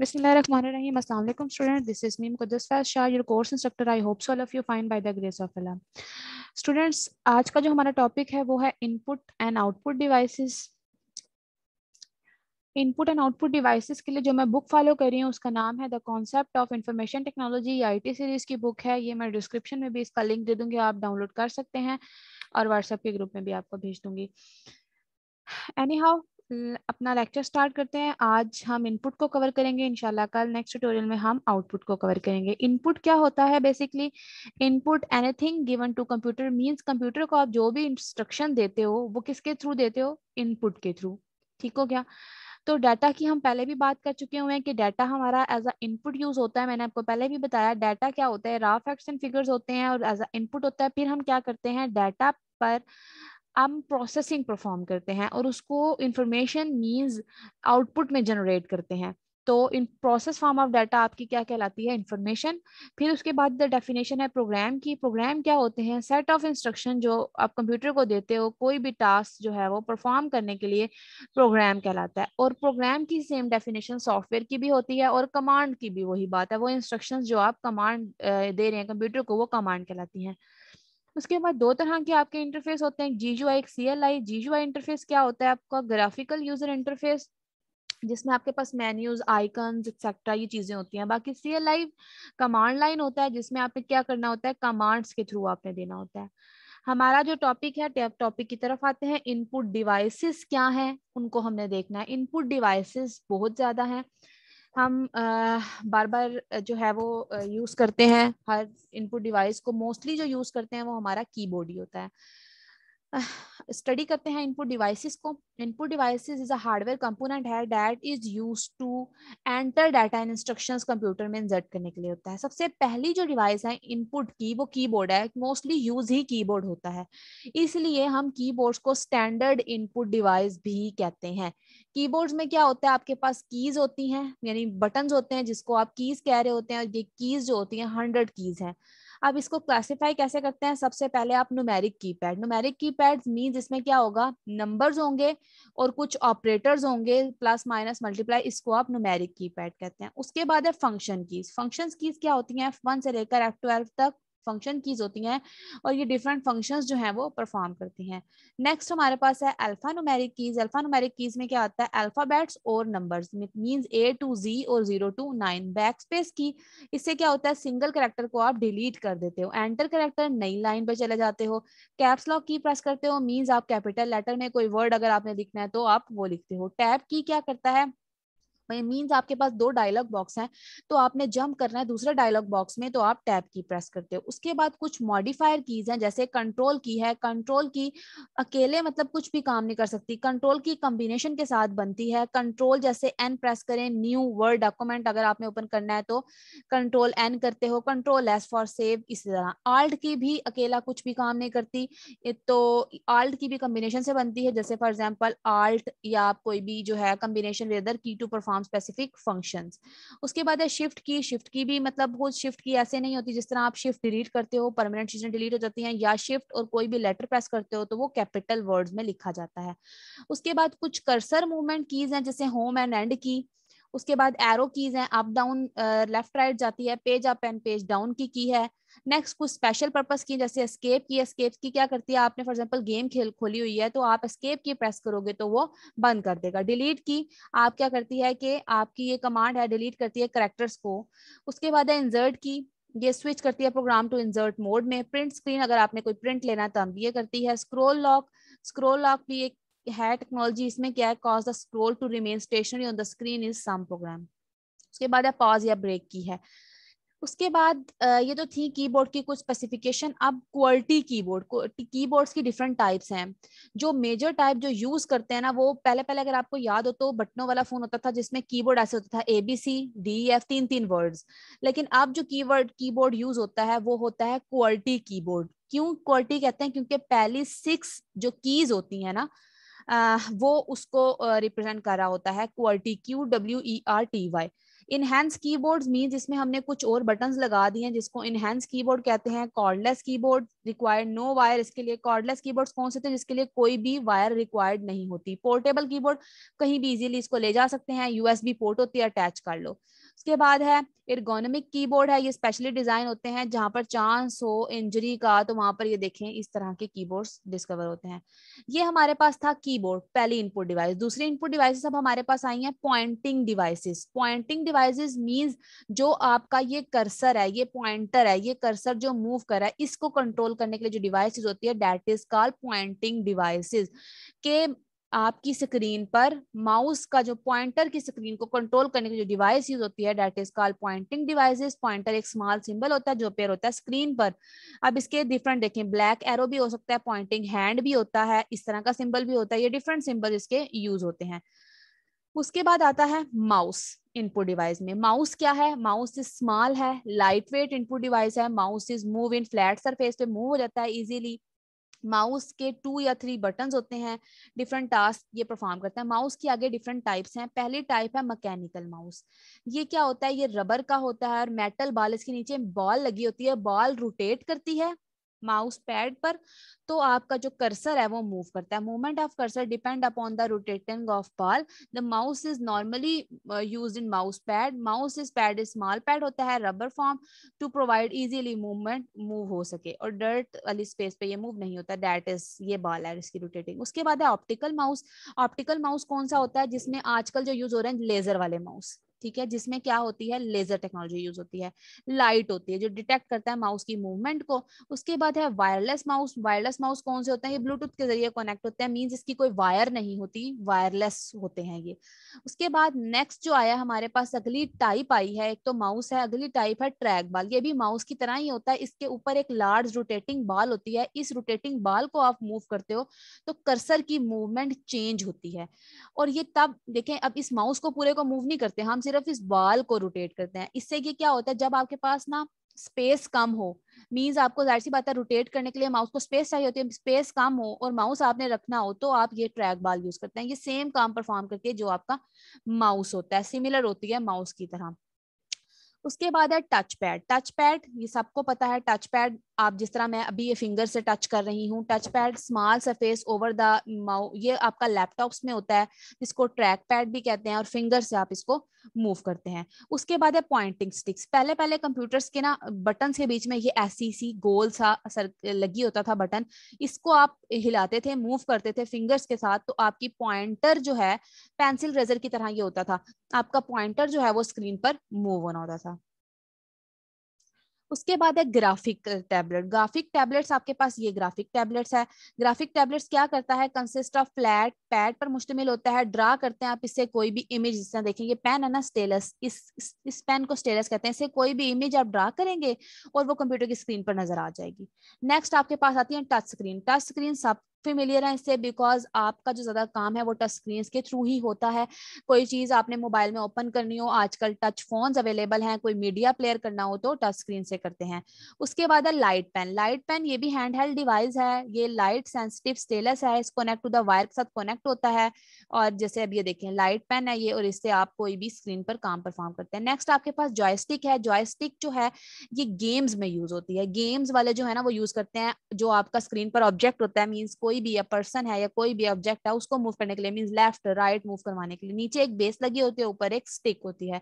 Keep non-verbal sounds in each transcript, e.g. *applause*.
Bismillahirrahmanirrahim. Assalamu आज का जो हमारा टॉपिक है वो है input and output devices input and output devices के लिए जो मैं बुक फॉलो कर रही हूँ उसका नाम है the concept of information technology IT series की बुक है ये मैं डिस्क्रिप्शन में भी इसका लिंक दे दूंगी आप डाउनलोड कर सकते हैं और व्हाट्सएप के ग्रुप में भी आपको भेज दूंगी एनी हाउ हम्म, अपना लेक्चर स्टार्ट करते हैं आज हम इनपुट को कवर करेंगे इनशाला कल नेक्स्ट ट्यूटोरियल में हम आउटपुट को कवर करेंगे इनपुट क्या होता है basically input anything given to computer means computer को आप जो भी इंस्ट्रक्शन देते हो वो किसके थ्रू देते हो इनपुट के थ्रू ठीक हो गया तो डाटा की हम पहले भी बात कर चुके हुए हैं कि डाटा हमारा एज अ इनपुट यूज होता है मैंने आपको पहले भी बताया डाटा क्या होता है रॉ फैक्ट्स एंड फिगर्स होते हैं और एज अ इनपुट होता है फिर हम क्या करते हैं डाटा पर हम प्रोसेसिंग परफॉर्म करते हैं और उसको इंफॉर्मेशन मीन्स आउटपुट में जनरेट करते हैं तो इन प्रोसेस फॉर्म ऑफ डाटा आपकी क्या कहलाती है इंफॉर्मेशन फिर उसके बाद द डेफिनेशन है प्रोग्राम की प्रोग्राम क्या होते हैं सेट ऑफ इंस्ट्रक्शन जो आप कंप्यूटर को देते हो कोई भी टास्क जो है वो परफॉर्म करने के लिए प्रोग्राम कहलाता है और प्रोग्राम की सेम डेफिनेशन सॉफ्टवेयर की भी होती है और कमांड की भी वही बात है वो इंस्ट्रक्शन जो आप कमांड दे रहे हैं कंप्यूटर को वो कमांड कहलाती हैं उसके बाद दो तरह के आपके इंटरफेस होते हैं जी आई एक सी एल आई जी आई इंटरफेस क्या होता है आपका ग्राफिकल यूजर इंटरफेस जिसमें आपके पास मेन्यूज आइकन एक्सेट्रा ये चीजें होती हैं बाकी C L I command line होता है जिसमें आपने क्या करना होता है कमांड्स के थ्रू आपने देना होता है हमारा जो टॉपिक है टैप टॉपिक की तरफ आते हैं इनपुट डिवाइसेस क्या हैं उनको हमने देखना है इनपुट डिवाइसेस बहुत ज्यादा हैं हम बार बार जो है वो यूज़ करते हैं हर इनपुट डिवाइस को मोस्टली जो यूज़ करते हैं वो हमारा कीबोर्ड ही होता है स्टडी *sighs* करते हैं इनपुट डिवाइसेस को input devices is a hardware component है that is use to enter data and instructions computer में इंसर्ट करने के लिए होता है सबसे पहली जो डिवाइस है इनपुट की वो कीबोर्ड है मोस्टली यूज ही कीबोर्ड होता है इसलिए हम कीबोर्ड्स को स्टैंडर्ड इनपुट डिवाइस भी कहते हैं कीबोर्ड्स में क्या होता है आपके पास कीज होती हैं यानी बटन होते हैं जिसको आप कीज कह रहे होते हैं ये कीज जो होती हैं हंड्रेड कीज हैं अब इसको क्लासिफाई कैसे करते हैं सबसे पहले आप numeric keypad numeric keypad mean इसमें क्या होगा नंबर्स होंगे और कुछ ऑपरेटर्स होंगे प्लस माइनस मल्टीप्लाई इसको आप नुमेरिक की पैड कहते हैं उसके बाद है फंक्शन कीज फंक्शन कीज क्या होती हैं एफ वन से लेकर एफ ट्वेल्व तक फंक्शन कीज होती हैं और ये डिफरेंट फंक्शंस जो हैं वो परफॉर्म करती हैं नेक्स्ट हमारे पास है alphanumeric keys alphanumeric keys में क्या आता है अल्फाबेट्स और numbers means A to G और zero to nine backspace key इससे क्या होता है सिंगल करेक्टर को आप डिलीट कर देते हो एंटर करेक्टर नई लाइन पर चले जाते हो कैप्स लॉक की प्रेस करते हो मीन्स आप कैपिटल लेटर में कोई वर्ड अगर आपने लिखना है तो आप वो लिखते हो टैब की क्या करता है मीन्स आपके पास दो डायलॉग बॉक्स हैं तो आपने जंप करना है दूसरे डायलॉग बॉक्स में तो आप टैब की प्रेस करते हो उसके बाद कुछ मॉडिफायर कीज हैं जैसे कंट्रोल की है कंट्रोल की अकेले मतलब कुछ भी काम नहीं कर सकती कंट्रोल की कॉम्बिनेशन के साथ बनती है कंट्रोल जैसे एन प्रेस करें न्यू वर्ड डॉक्यूमेंट अगर आपने ओपन करना है तो कंट्रोल एन करते हो कंट्रोल एस फॉर सेव इसी तरह आल्ट की भी अकेला कुछ भी काम नहीं करती तो आल्ट की भी कॉम्बिनेशन से बनती है जैसे फॉर एग्जाम्पल आल्ट या कोई भी जो है combination whether key to perform non specific function उसके बाद है शिफ्ट की शिफ्ट की भी मतलब वो शिफ्ट की ऐसे नहीं होती जिस तरह आप शिफ्ट डिलीट करते हो परमानेंट चीजें डिलीट हो जाती हैं या शिफ्ट और कोई भी लेटर प्रेस करते हो तो वो कैपिटल वर्ड में लिखा जाता है उसके बाद कुछ कर्सर मूवमेंट कीज हैं जैसे होम एंड एंड की उसके बाद एरो कीज हैं अप डाउन लेफ्ट राइट जाती है page up and page down key की है नेक्स्ट कुछ स्पेशल पर्पस की जैसे एस्केप की एस्केप की क्या करती है आपने फॉर एग्जांपल गेम खेल खोली हुई है तो आप एस्केप की प्रेस करोगे तो वो बंद कर देगा डिलीट की आप क्या करती है कि आपकी ये कमांड है डिलीट करती है करेक्टर्स को उसके बाद है इंजर्ट की ये स्विच करती है प्रोग्राम टू इंजर्ट मोड में प्रिंट स्क्रीन अगर आपने कोई प्रिंट लेना तो हम ये करती है स्क्रोल लॉक स्क्रोल लॉक भी एक है टेक्नोलॉजी इसमें क्या है cause the scroll to remain stationary on the screen is some program उसके बाद है पॉज या ब्रेक की है उसके बाद ये तो थी कीबोर्ड की कुछ स्पेसिफिकेशन अब क्वालिटी कीबोर्ड कीबोर्ड्स की डिफरेंट टाइप्स हैं जो मेजर टाइप जो यूज करते हैं ना वो पहले पहले अगर आपको याद हो तो बटनों वाला फोन होता था जिसमें कीबोर्ड ऐसे होता था A B C D F तीन तीन वर्ड्स लेकिन अब जो कीवर्ड कीबोर्ड यूज होता है वो होता है क्वालिटी कीबोर्ड क्यों क्वालिटी कहते हैं क्योंकि पहली सिक्स जो कीज होती है ना वो उसको रिप्रेजेंट कर रहा होता है QWERTY Q W E R T Y enhance board mean इसमें हमने कुछ और बटन लगा दिए हैं जिसको इनहेंस की बोर्ड कहते हैं कॉर्डलेस की बोर्ड रिक्वायर्ड नो वायर इसके लिए कॉर्डलेस की बोर्ड कौन से थे जिसके लिए कोई भी वायर रिक्वायर्ड नहीं होती पोर्टेबल की बोर्ड कहीं भी इजिली इसको ले जा सकते हैं यूएस बी पोर्ट होती है अटैच कर लो उसके बाद है इर्गोनॉमिक कीबोर्ड है ये स्पेशली डिजाइन होते हैं जहां पर चांस हो इंजरी का तो वहां पर ये देखें इस तरह के कीबोर्ड्स डिस्कवर होते हैं ये हमारे पास था कीबोर्ड पहली इनपुट डिवाइस दूसरी इनपुट डिवाइसेस अब हमारे पास आई हैं pointing devices pointing devices means जो आपका ये कर्सर है ये पॉइंटर है ये कर्सर जो मूव कर रहा है इसको कंट्रोल करने के लिए जो डिवाइसिस होती है that is call pointing devices के आपकी स्क्रीन पर माउस का जो पॉइंटर की स्क्रीन को कंट्रोल करने की जो डिवाइस यूज होती है that is call pointing devices pointer एक स्मॉल सिंबल होता है जो पेयर होता है स्क्रीन पर अब इसके डिफरेंट देखें ब्लैक एरो भी हो सकता है पॉइंटिंग हैंड भी होता है इस तरह का सिंबल भी होता है ये डिफरेंट सिंबल इसके यूज होते हैं उसके बाद आता है माउस इनपुट डिवाइस में माउस क्या है माउस इज स्मॉल है लाइट वेट इनपुट डिवाइस है mouse is move in flat surface पे मूव हो जाता है इजीली माउस के टू या थ्री बटन होते हैं डिफरेंट टास्क ये परफॉर्म करता है माउस के आगे डिफरेंट टाइप्स हैं पहले टाइप है मैकेनिकल माउस ये क्या होता है ये रबर का होता है और मेटल बाल इसके नीचे बॉल लगी होती है बॉल रोटेट करती है माउस पैड पर तो आपका जो कर्सर है वो मूव करता है movement of cursor depend upon the rotating of ball the mouse is normally use in mouse pad mouse is pad is small pad होता है rubber form to provide easily movement move हो सके और dirt वाली space पे ये move नहीं होता डैट इज ये बॉल है इसकी रोटेटिंग उसके बाद है ऑप्टिकल माउस ऑप्टिकल माउस कौन सा होता है जिसमें आजकल जो यूज हो रहे हैं लेजर वाले माउस ठीक है जिसमें क्या होती है लेजर टेक्नोलॉजी यूज होती है लाइट होती है जो डिटेक्ट करता है माउस की मूवमेंट को उसके बाद है वायरलेस माउस वायरलेस माउस कौन से होते हैं ये ब्लूटूथ के जरिए कनेक्ट होते हैं मीन्स इसकी कोई वायर नहीं होती वायरलेस होते हैं ये उसके बाद नेक्स्ट जो आया हमारे पास अगली टाइप आई है एक तो माउस है अगली टाइप है ट्रैक बाल ये भी माउस की तरह ही होता है इसके ऊपर एक लार्ज रोटेटिंग बाल होती है इस रोटेटिंग बाल को आप मूव करते हो तो कर्सर की मूवमेंट चेंज होती है और ये तब देखें अब इस माउस को पूरे को मूव नहीं करते हम सिर्फ इस बाल को रोटेट करते हैं इससे ये क्या होता है जब आपके पास ना स्पेस कम हो मीन्स आपको जाहिर सी बात है रोटेट करने के लिए माउस को स्पेस चाहिए होती है स्पेस कम हो और माउस आपने रखना हो तो आप ये ट्रैक बाल यूज करते हैं ये सेम काम परफॉर्म करती है जो आपका माउस होता है सिमिलर होती है माउस की तरह उसके बाद है टच पैड टच पैड ये सबको पता है टच पैड आप जिस तरह मैं अभी ये फिंगर से टच कर रही हूँ touch pad small surface over the mouse ये आपका लैपटॉप्स में होता है जिसको ट्रैक पैड भी कहते हैं और फिंगर से आप इसको मूव करते हैं उसके बाद है पॉइंटिंग स्टिक्स पहले पहले कंप्यूटर्स के ना बटन के बीच में ये ऐसी सी गोल सा सर लगी होता था बटन इसको आप हिलाते थे मूव करते थे फिंगर्स के साथ तो आपकी पॉइंटर जो है पेंसिल रेजर की तरह ये होता था आपका पॉइंटर जो है वो स्क्रीन पर मूव होना होता था उसके बाद है ग्राफिक टैबलेट ग्राफिक टैबलेट्स आपके पास ये ग्राफिक टैबलेट्स है ग्राफिक टैबलेट्स क्या करता है कंसिस्ट ऑफ फ्लैट पैड पर मुश्तमिल होता है ड्रा करते हैं आप इससे कोई भी इमेज जिस तरह देखेंगे पेन है ना स्टेलस इस इस पेन को स्टेलस कहते हैं इसे कोई भी इमेज आप ड्रा करेंगे और वो कंप्यूटर की स्क्रीन पर नजर आ जाएगी नेक्स्ट आपके पास आती है टच स्क्रीन टच स्क्रीन सब फेमिलियर हैं इससे बिकॉज आपका जो ज़्यादा काम है वो टच स्क्रीन के थ्रू ही होता है कोई चीज़ आपने मोबाइल में ओपन करनी हो आजकल टच फोन अवेलेबल हैं कोई मीडिया प्लेयर करना हो तो टच स्क्रीन से करते हैं उसके बाद है लाइट पेन लाइट पेन ये भी हैंड हेल्ड डिवाइस है ये लाइट सेंसिटिव स्टेलस है इस कनेक्ट टू द वायर के साथ कनेक्ट होता है और जैसे अब ये देखें लाइट पेन है ये और इससे आप कोई भी स्क्रीन पर काम परफॉर्म करते हैं नेक्स्ट आपके पास जॉयस्टिक है जॉयस्टिक जो है ये गेम्स में यूज होती है गेम्स वाले जो है ना वो यूज करते हैं जो आपका स्क्रीन पर ऑब्जेक्ट होता है मीन्स को कोई भी पर्सन है या कोई भी ऑब्जेक्ट है उसको मूव करने के लिए मीन्स लेफ्ट राइट मूव करवाने के लिए नीचे एक बेस लगी होती है ऊपर एक स्टिक होती है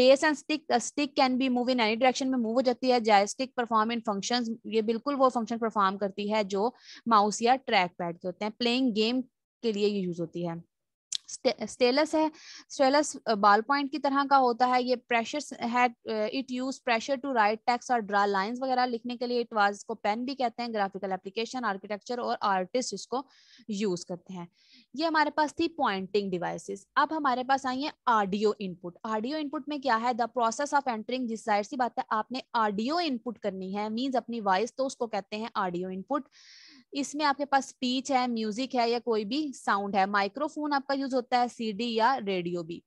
base and stick stick can be move in any direction में मूव हो जाती है जाए स्टिक परफॉर्म इन फंक्शन ये बिल्कुल वो फंक्शन परफॉर्म करती है जो माउस या ट्रैक पैड के होते हैं प्लेइंग गेम के लिए यूज होती है स्टेलस है स्टेलस बाल पॉइंट की तरह का होता है ये प्रेशर है it use pressure to write text और ड्रा लाइंस वगैरह लिखने के लिए इट वाज को पेन भी कहते हैं ग्राफिकल एप्लीकेशन आर्किटेक्चर और आर्टिस्ट इसको यूज करते हैं ये हमारे पास थी पॉइंटिंग डिवाइसेस अब हमारे पास आई है ऑडियो इनपुट ऑडियो इनपुट में क्या है द प्रोसेस ऑफ एंटरिंग जिस साइड सी बात है आपने ऑडियो इनपुट करनी है मीन्स अपनी वॉइस तो उसको कहते हैं ऑडियो इनपुट इसमें आपके पास स्पीच है म्यूजिक है या कोई भी साउंड है माइक्रोफोन आपका यूज होता है सीडी या रेडियो भी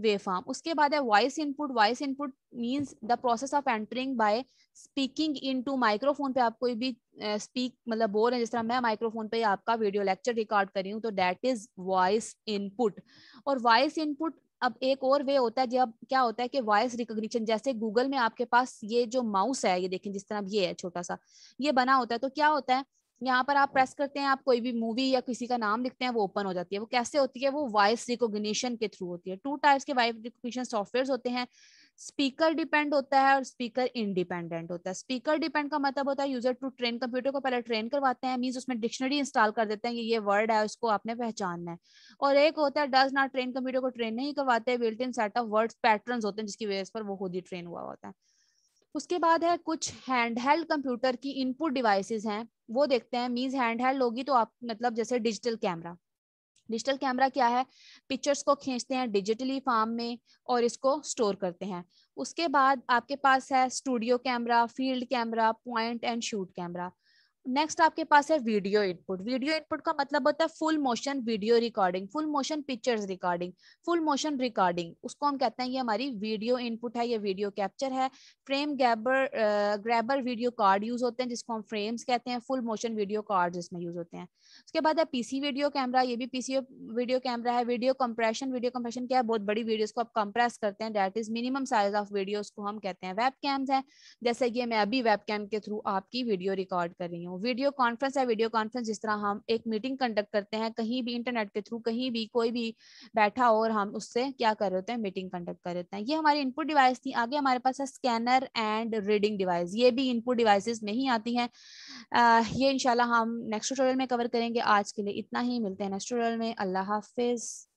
वे फॉर्म उसके बाद है voice input voice input means the process of entering by speaking into microphone पे आप कोई भी स्पीक मतलब बोल रहे हैं जिस तरह मैं माइक्रोफोन पे आपका वीडियो लेक्चर रिकॉर्ड कर रही हूँ तो दैट इज वॉइस इनपुट और वॉइस इनपुट अब एक और वे होता है जब क्या होता है कि वॉइस रिकॉग्निशन जैसे गूगल में आपके पास ये जो माउस है ये देखें जिस तरह ये है छोटा सा ये बना होता है तो क्या होता है यहाँ पर आप प्रेस करते हैं आप कोई भी मूवी या किसी का नाम लिखते हैं वो ओपन हो जाती है वो कैसे होती है वो वॉइस रिकोगशन के थ्रू होती है टू टाइप्स के वॉइस रिकोगशन सॉफ्टवेयर होते हैं स्पीकर डिपेंड होता है और स्पीकर इंडिपेंडेंट होता है स्पीकर डिपेंड का मतलब होता है यूजर टू ट्रेन कंप्यूटर को पहले ट्रेन करवाते हैं मीन्स उसमें डिक्शनरी इंस्टॉल कर देते हैं कि ये वर्ड है उसको आपने पहचानना है और एक होता है डज नॉट ट्रेन कंप्यूटर को ट्रेन नहीं करवाते built in set of word pattern होते हैं जिसकी वजह पर वो खुद ही ट्रेन हुआ होता है उसके बाद है कुछ हैंड हेल्ड कंप्यूटर की इनपुट डिवाइसेस हैं वो देखते हैं मीन्स हैंड हेल्ड होगी तो आप मतलब जैसे डिजिटल कैमरा डिजिटल कैमरा क्या है पिक्चर्स को खींचते हैं डिजिटली फॉर्म में और इसको स्टोर करते हैं उसके बाद आपके पास है studio camera field camera point and shoot camera next आपके पास है वीडियो इनपुट वीडियो इनपुट का मतलब होता है full motion video recording full motion pictures recording full motion recording उसको हम कहते हैं ये हमारी वीडियो इनपुट है ये वीडियो कैप्चर है frame grabber grabber video card use होते हैं जिसको हम फ्रेम्स कहते हैं फुल मोशन वीडियो कार्ड इसमें यूज होते हैं उसके बाद है पीसी वीडियो कैमरा ये भी पीसी वीडियो कैमरा है वीडियो कंप्रेशन वीडियो कंप्रेशन क्या है बहुत बड़ी वीडियोज को आप कंप्रेस करते हैं that is minimum size of video को हम कहते हैं वेब कैम्स है जैसे कि मैं अभी वेब के थ्रू आपकी वीडियो रिकॉर्ड कर रही हूँ हूँ वीडियो कॉन्फ्रेंस है वीडियो कॉन्फ्रेंस जिस तरह हम एक मीटिंग कंडक्ट करते हैं कहीं भी इंटरनेट के थ्रू कहीं भी कोई भी बैठा हो और हम उससे क्या कर रहे होते हैं मीटिंग कंडक्ट कर रहे हैं ये हमारी इनपुट डिवाइस थी आगे हमारे पास है स्कैनर एंड रीडिंग डिवाइस ये भी इनपुट डिवाइसेस में ही आती हैं ये इनशाला हम नेक्स्ट ट्यूटोरियल में कवर करेंगे आज के लिए इतना ही मिलते हैं नेक्स्ट ट्यूटोरियल में अल्लाह हाफिज़